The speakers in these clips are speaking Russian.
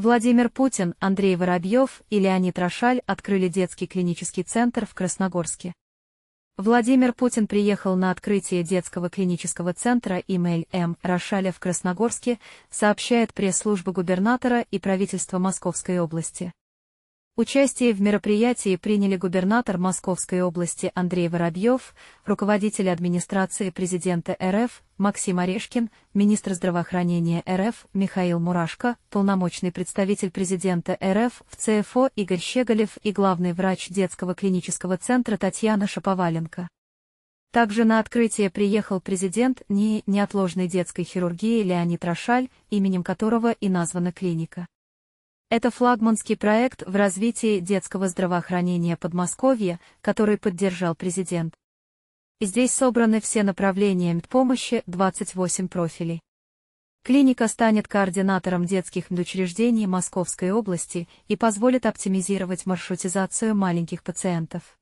Владимир Путин, Андрей Воробьев и Леонид Рошаль открыли детский клинический центр в Красногорске. Владимир Путин приехал на открытие детского клинического центра «Имель М. Рошаля» в Красногорске, сообщает пресс-служба губернатора и правительства Московской области. Участие в мероприятии приняли губернатор Московской области Андрей Воробьев, руководитель администрации президента РФ Максим Орешкин, министр здравоохранения РФ Михаил Мурашко, полномочный представитель президента РФ в ЦФО Игорь Щеголев и главный врач детского клинического центра Татьяна Шаповаленко. Также на открытие приехал президент НИИ неотложной детской хирургии Леонид Рошаль, именем которого и названа клиника. Это флагманский проект в развитии детского здравоохранения Подмосковья, который поддержал президент. Здесь собраны все направления медпомощи, 28 профилей. Клиника станет координатором детских медучреждений Московской области и позволит оптимизировать маршрутизацию маленьких пациентов.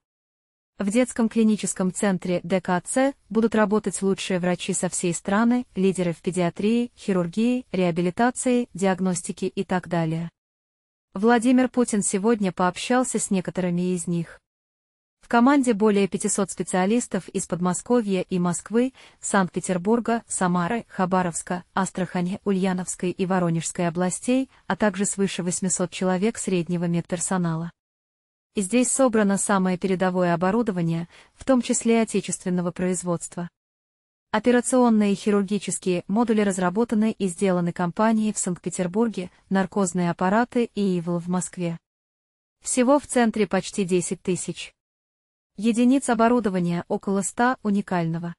В детском клиническом центре ДКЦ будут работать лучшие врачи со всей страны, лидеры в педиатрии, хирургии, реабилитации, диагностике и так далее. Владимир Путин сегодня пообщался с некоторыми из них. В команде более 500 специалистов из Подмосковья и Москвы, Санкт-Петербурга, Самары, Хабаровска, Астрахани, Ульяновской и Воронежской областей, а также свыше 800 человек среднего медперсонала. Здесь собрано самое передовое оборудование, в том числе отечественного производства. Операционные и хирургические модули разработаны и сделаны компанией в Санкт-Петербурге, наркозные аппараты и ИВЛ в Москве. Всего в центре почти 10 тысяч. Единиц оборудования около 100 уникального.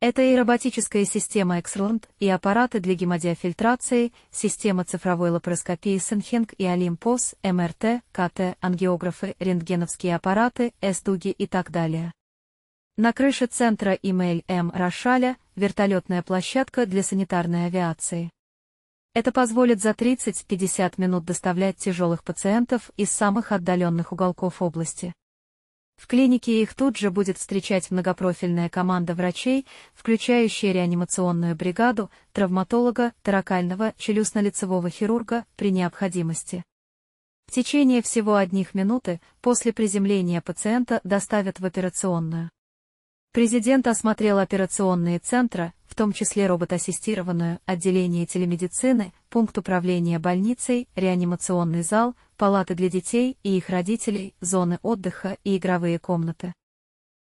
Это и роботическая система Excellent, и аппараты для гемодиафильтрации, система цифровой лапароскопии Сенхенг и Олимпос, МРТ, КТ, ангиографы, рентгеновские аппараты, эстуги и так далее. На крыше центра Имейль М. Рошаля вертолетная площадка для санитарной авиации. Это позволит за 30-50 минут доставлять тяжелых пациентов из самых отдаленных уголков области. В клинике их тут же будет встречать многопрофильная команда врачей, включающая реанимационную бригаду, травматолога, таракального, челюстно-лицевого хирурга при необходимости. В течение всего одних минуты после приземления пациента доставят в операционную. Президент осмотрел операционные центры, в том числе роботассистированную, отделение телемедицины, пункт управления больницей, реанимационный зал, палаты для детей и их родителей, зоны отдыха и игровые комнаты.